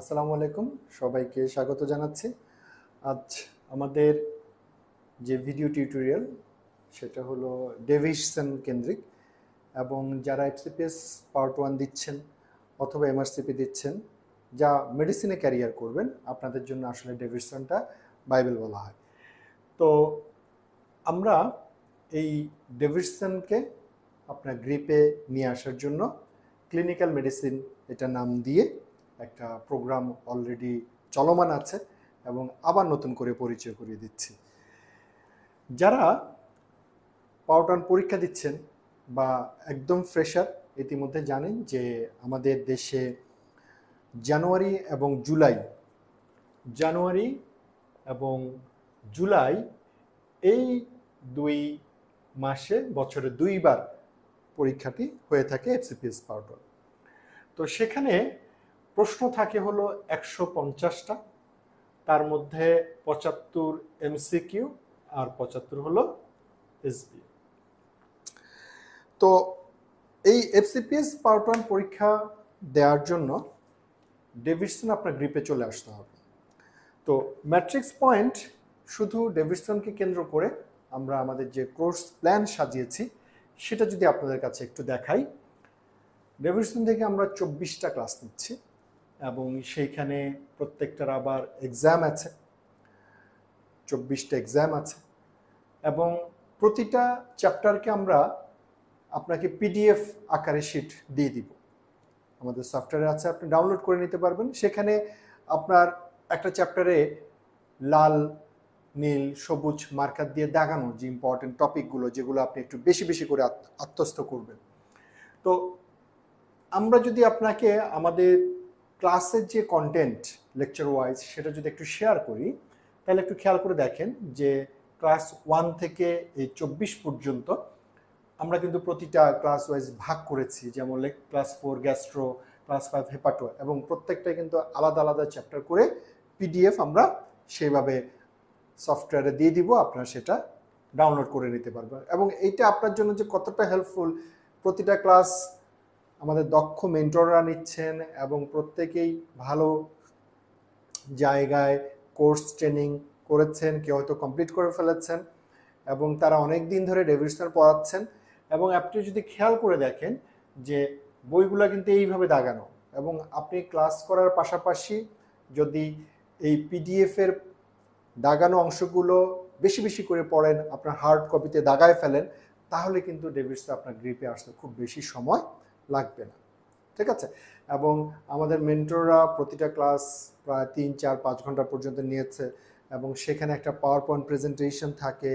আসসালামু আলাইকুম সবাইকে স্বাগত জানাচ্ছি আজ আমাদের যে ভিডিও টিউটোরিয়াল সেটা হলো ডেভিসন কেন্দ্রিক এবং যারা এফসিপিএস পার্ট ওয়ান দিচ্ছেন অথবা এমআরসিপি দিচ্ছেন যা মেডিসিনে ক্যারিয়ার করবেন আপনাদের জন্য আসলে ডেভিসনটা বাইবেল বলা হয় তো আমরা এই ডেভিসনকে আপনার গ্রিপে নিয়ে আসার জন্য ক্লিনিক্যাল মেডিসিন এটা নাম দিয়ে একটা প্রোগ্রাম অলরেডি চলমান আছে এবং আবার নতুন করে পরিচয় করিয়ে দিচ্ছি যারা পাওটান পরীক্ষা দিচ্ছেন বা একদম ফ্রেশার ইতিমধ্যে জানেন যে আমাদের দেশে জানুয়ারি এবং জুলাই জানুয়ারি এবং জুলাই এই দুই মাসে বছরে দুইবার পরীক্ষাটি হয়ে থাকে এসিপিএস পাউডার তো সেখানে প্রশ্ন থাকে হলো একশো পঞ্চাশটা তার মধ্যে পঁচাত্তর এমসিকিউ আর পঁচাত্তর হলো এসবি তো এই এফসিপিএস পাওয়ার ওয়ান পরীক্ষা দেওয়ার জন্য ডেভিডসন আপনার গ্রিপে চলে আসতে হবে তো ম্যাট্রিক্স পয়েন্ট শুধু ডেভিডসনকে কেন্দ্র করে আমরা আমাদের যে কোর্স প্ল্যান সাজিয়েছি সেটা যদি আপনাদের কাছে একটু দেখাই ডেভিডসন থেকে আমরা চব্বিশটা ক্লাস নিচ্ছি এবং সেইখানে প্রত্যেকটার আবার এক্সাম আছে চব্বিশটা এক্সাম আছে এবং প্রতিটা চ্যাপ্টারকে আমরা আপনাকে পিডিএফ আকারে শিট দিয়ে দিব আমাদের সফটওয়্যারে আছে আপনি ডাউনলোড করে নিতে পারবেন সেখানে আপনার একটা চ্যাপ্টারে লাল নীল সবুজ মার্কার দিয়ে দেখানো যে ইম্পর্টেন্ট টপিকগুলো যেগুলো আপনি একটু বেশি বেশি করে আত্মস্থ করবেন তো আমরা যদি আপনাকে আমাদের ক্লাসের যে কন্টেন্ট লেকচার ওয়াইজ সেটা যদি একটু শেয়ার করি তাহলে একটু খেয়াল করে দেখেন যে ক্লাস ওয়ান থেকে এই চব্বিশ পর্যন্ত আমরা কিন্তু প্রতিটা ক্লাস ওয়াইজ ভাগ করেছি যেমন class four gastro class five hepato এবং প্রত্যেকটা কিন্তু আলাদা আলাদা চ্যাপ্টার করে পিডিএফ আমরা সেইভাবে সফটওয়্যারে দিয়ে দিব আপনারা সেটা ডাউনলোড করে নিতে পারবেন এবং এইটা আপনার জন্য যে কতটা হেল্পফুল প্রতিটা ক্লাস আমাদের দক্ষ মেন্টররা নিচ্ছেন এবং প্রত্যেকেই ভালো জায়গায় কোর্স ট্রেনিং করেছেন কেউ হয়তো কমপ্লিট করে ফেলেছেন এবং তারা অনেক দিন ধরে রেভিশন পড়াচ্ছেন এবং আপনি যদি খেয়াল করে দেখেন যে বইগুলো কিন্তু এইভাবে দাগানো এবং আপনি ক্লাস করার পাশাপাশি যদি এই পিডিএফের দাগানো অংশগুলো বেশি বেশি করে পড়েন আপনার হার্ড কপিতে দাগায় ফেলেন তাহলে কিন্তু ডেভিডস আপনার গ্রিপে আসতে খুব বেশি সময় লাগবে না ঠিক আছে এবং আমাদের মেন্টররা প্রতিটা ক্লাস প্রায় তিন চার পাঁচ ঘন্টা পর্যন্ত নিয়েছে এবং সেখানে একটা পাওয়ার পয়েন্ট প্রেজেন্টেশন থাকে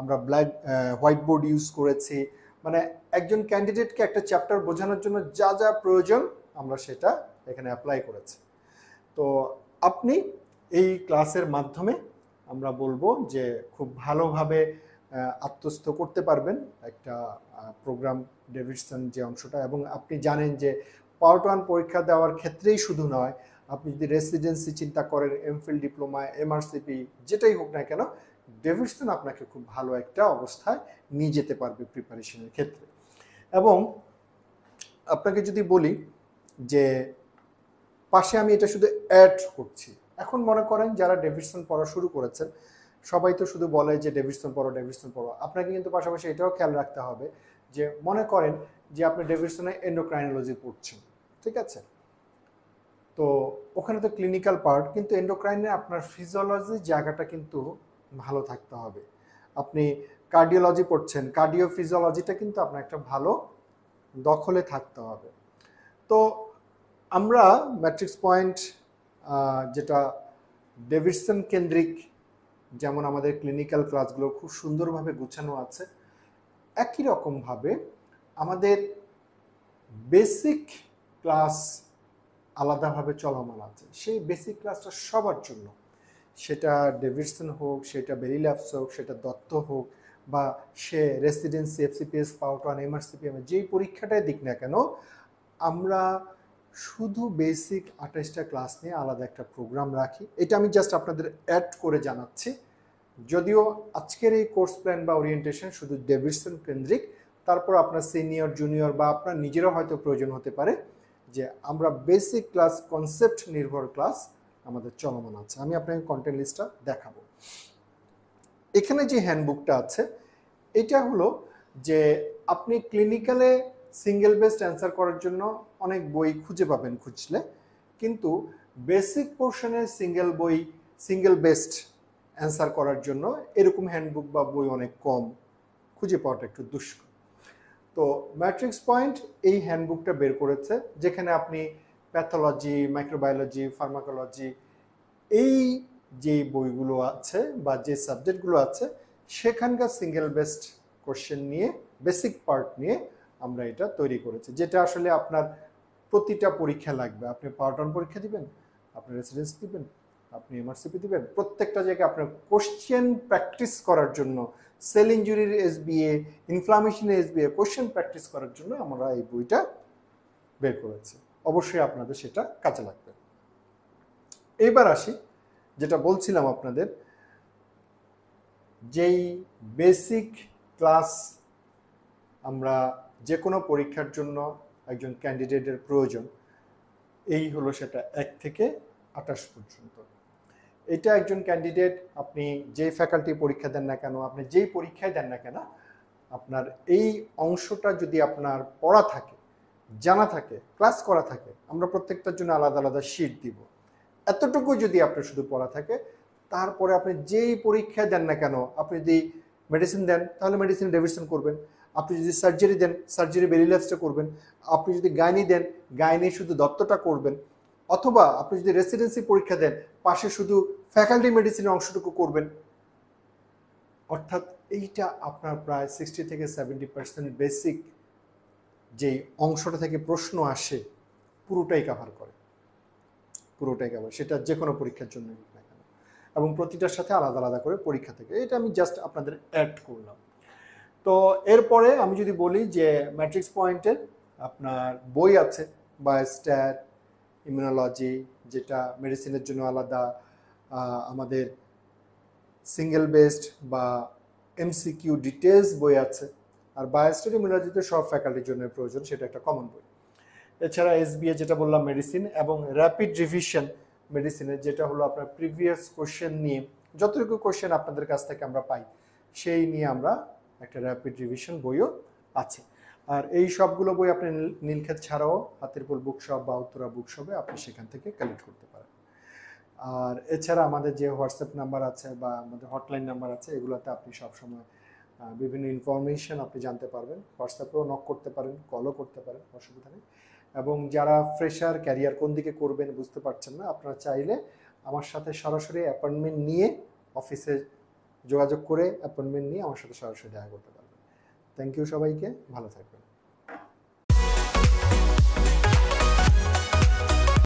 আমরা ব্ল্যাক হোয়াইট বোর্ড ইউজ করেছি মানে একজন ক্যান্ডিডেটকে একটা চ্যাপ্টার বোঝানোর জন্য যা যা প্রয়োজন আমরা সেটা এখানে অ্যাপ্লাই করেছি তো আপনি এই ক্লাসের মাধ্যমে আমরা বলবো যে খুব ভালোভাবে আত্মস্থ করতে পারবেন একটা প্রোগ্রাম ডেভিডসন যে অংশটা এবং আপনি জানেন যে পার্ট ওয়ান পরীক্ষা দেওয়ার ক্ষেত্রেই শুধু নয় আপনি যদি রেসিডেন্সি চিন্তা করেন এমফিল ডিপ্লোমা এমআরসিপি যেটাই হোক না কেন ডেভিডসন আপনাকে খুব ভালো একটা অবস্থায় নিয়ে যেতে পারবে প্রিপারেশনের ক্ষেত্রে এবং আপনাকে যদি বলি যে পাশে আমি এটা শুধু অ্যাড করছি এখন মনে করেন যারা ডেভিডসন পড়া শুরু করেছেন সবাই তো শুধু বলে যে ডেভিডসন পড়ো ডেভিডসন পড়ো আপনাকে কিন্তু পাশাপাশি এটাও খেয়াল রাখতে হবে যে মনে করেন যে আপনি ডেভিসনে এন্ডোক্রাইনোলজি পড়ছেন ঠিক আছে তো ওখানে তো ক্লিনিক্যাল পার্ট কিন্তু এন্ডোক্রাইনে আপনার ফিজিওলজি জায়গাটা কিন্তু ভালো থাকতে হবে আপনি কার্ডিওলজি পড়ছেন কার্ডিও ফিজিওলজিটা কিন্তু আপনার একটা ভালো দখলে থাকতে হবে তো আমরা ম্যাট্রিক্স পয়েন্ট যেটা ডেভিডসন কেন্দ্রিক যেমন আমাদের ক্লিনিক্যাল ক্লাসগুলো খুব সুন্দরভাবে গুছানো আছে একই রকমভাবে আমাদের বেসিক ক্লাস আলাদাভাবে চলমান আছে সেই বেসিক ক্লাসটা সবার জন্য সেটা ডেভিডসন হোক সেটা বেরি ল্যাবস হোক সেটা দত্ত হোক বা সে রেসিডেন্সি এফসিপিএস পাউটন এমআরসিপিএম যেই পরীক্ষাটাই দিক না কেন আমরা শুধু বেসিক আঠাশটা ক্লাস নিয়ে আলাদা একটা প্রোগ্রাম রাখি এটা আমি জাস্ট আপনাদের অ্যাড করে জানাচ্ছি যদিও আজকের এই কোর্স প্ল্যান বা ওরিয়েন্টেশন শুধু ডেভিডসন কেন্দ্রিক তারপর আপনার সিনিয়র জুনিয়র বা আপনার নিজেরও হয়তো প্রয়োজন হতে পারে যে আমরা বেসিক ক্লাস কনসেপ্ট নির্ভর ক্লাস আমাদের চলমান আছে আমি আপনাকে কন্টেন্ট লিস্টটা দেখাবো এখানে যে হ্যান্ডবুকটা আছে এটা হলো যে আপনি ক্লিনিক্যালে সিঙ্গেল বেস্ট অ্যান্সার করার জন্য অনেক বই খুঁজে পাবেন খুঁজলে কিন্তু বেসিক পোর্শনের সিঙ্গেল বই সিঙ্গেল বেস্ট অ্যান্সার করার জন্য এরকম হ্যান্ডবুক বা বই অনেক কম খুঁজে পাওয়াটা একটু দুষ্কর তো ম্যাট্রিক্স পয়েন্ট এই হ্যান্ডবুকটা বের করেছে যেখানে আপনি প্যাথোলজি মাইক্রোবায়োলজি ফার্মাকোলজি এই যে বইগুলো আছে বা যে সাবজেক্টগুলো আছে সেখানকার সিঙ্গেল বেস্ট কোশ্চেন নিয়ে বেসিক পার্ট নিয়ে আমরা এটা তৈরি করেছি যেটা আসলে আপনার প্রতিটা পরীক্ষা লাগবে আপনি ওয়ান পরীক্ষা দিবেন আপনি রেসিডেন্স দিবেন আপনি এমআরসিপি দিবেন প্রত্যেকটা জায়গায় আপনার কোশ্চেন প্র্যাকটিস করার জন্য সেল ইঞ্জুরির এস ইনফ্লামেশনের এস বিএ কোশ্চেন প্র্যাকটিস করার জন্য আমরা এই বইটা বের করেছি অবশ্যই আপনাদের সেটা কাজে লাগবে এইবার আসি যেটা বলছিলাম আপনাদের যেই বেসিক ক্লাস আমরা যে কোনো পরীক্ষার জন্য একজন ক্যান্ডিডেটের প্রয়োজন এই হলো সেটা এক থেকে আঠাশ পর্যন্ত এটা একজন ক্যান্ডিডেট আপনি যেই ফ্যাকাল্টি পরীক্ষা দেন না কেন আপনি যেই পরীক্ষায় দেন না কেন আপনার এই অংশটা যদি আপনার পড়া থাকে জানা থাকে ক্লাস করা থাকে আমরা প্রত্যেকটার জন্য আলাদা আলাদা শিট দিব এতটুকু যদি আপনার শুধু পড়া থাকে তারপরে আপনি যেই পরীক্ষায় দেন না কেন আপনি যদি মেডিসিন দেন তাহলে মেডিসিন রেভিশন করবেন আপনি যদি সার্জারি দেন সার্জারি বেলিলেপসটা করবেন আপনি যদি গাইনি দেন গাইনি শুধু দত্তটা করবেন অথবা আপনি যদি রেসিডেন্সি পরীক্ষা দেন পাশে শুধু ফ্যাকাল্টি মেডিসিনের অংশটুকু করবেন অর্থাৎ এইটা আপনার প্রায় সিক্সটি থেকে সেভেন্টি পার্সেন্ট বেসিক যেই অংশটা থেকে প্রশ্ন আসে পুরোটাই কাভার করে পুরোটাই কাভার সেটা যে কোনো পরীক্ষার জন্য এবং প্রতিটার সাথে আলাদা আলাদা করে পরীক্ষা থেকে এটা আমি জাস্ট আপনাদের অ্যাড করলাম তো এরপরে আমি যদি বলি যে ম্যাট্রিক্স পয়েন্টের আপনার বই আছে বায়োস্ট্যাট ইমিউনোলজি যেটা মেডিসিনের জন্য আলাদা আমাদের সিঙ্গেল বেসড বা এমসিকিউ ডিটেলস বই আছে আর বায়োস্টেট ইমিউনোলজিতে সব ফ্যাকাল্টির জন্য প্রয়োজন সেটা একটা কমন বই এছাড়া এসবিএ যেটা বললাম মেডিসিন এবং র্যাপিড রিভিশন মেডিসিনের যেটা হলো আপনার প্রিভিয়াস কোশ্চেন নিয়ে যতটুকু কোশ্চেন আপনাদের কাছ থেকে আমরা পাই সেই নিয়ে আমরা একটা র্যাপিড রিভিশন বইও আছে আর এই সবগুলো বই আপনি নীলক্ষেত ছাড়াও পুল বুকশপ বা উত্তরা বুকশপে আপনি সেখান থেকে কালেক্ট করতে পারেন আর এছাড়া আমাদের যে হোয়াটসঅ্যাপ নাম্বার আছে বা আমাদের হটলাইন নাম্বার আছে এগুলোতে আপনি সবসময় বিভিন্ন ইনফরমেশন আপনি জানতে পারবেন হোয়াটসঅ্যাপেও নক করতে পারেন কলও করতে পারেন অসুবিধা নেই এবং যারা ফ্রেশার ক্যারিয়ার কোন দিকে করবেন বুঝতে পারছেন না আপনারা চাইলে আমার সাথে সরাসরি অ্যাপয়েন্টমেন্ট নিয়ে অফিসে যোগাযোগ করে অ্যাপয়েন্টমেন্ট নিয়ে আমার সাথে সরাসরি দেখা করতে পারবেন থ্যাংক ইউ সবাইকে ভালো থাকবেন